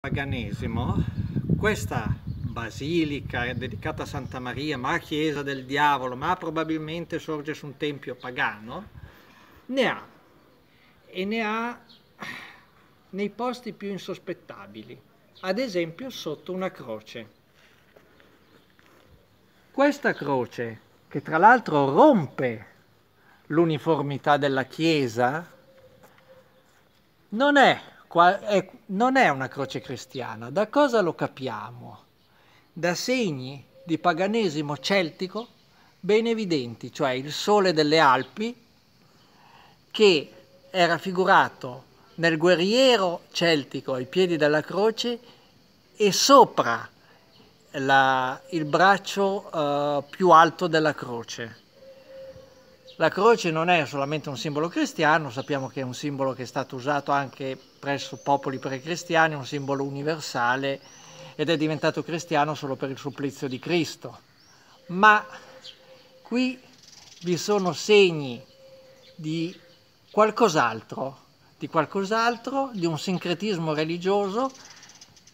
paganesimo, questa basilica dedicata a Santa Maria, ma chiesa del diavolo, ma probabilmente sorge su un tempio pagano, ne ha, e ne ha nei posti più insospettabili, ad esempio sotto una croce. Questa croce, che tra l'altro rompe l'uniformità della Chiesa, non è Qua, è, non è una croce cristiana. Da cosa lo capiamo? Da segni di paganesimo celtico ben evidenti, cioè il sole delle Alpi che è raffigurato nel guerriero celtico ai piedi della croce e sopra la, il braccio eh, più alto della croce. La croce non è solamente un simbolo cristiano, sappiamo che è un simbolo che è stato usato anche presso popoli precristiani, un simbolo universale ed è diventato cristiano solo per il supplizio di Cristo. Ma qui vi sono segni di qualcos'altro, di qualcos'altro, di un sincretismo religioso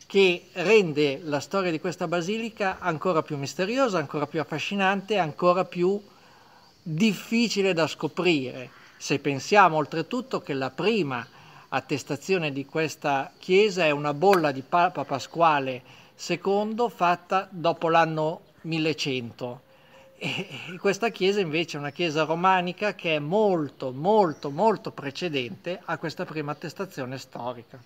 che rende la storia di questa basilica ancora più misteriosa, ancora più affascinante, ancora più difficile da scoprire, se pensiamo oltretutto che la prima attestazione di questa chiesa è una bolla di Papa Pasquale II fatta dopo l'anno 1100. E questa chiesa invece è una chiesa romanica che è molto, molto, molto precedente a questa prima attestazione storica.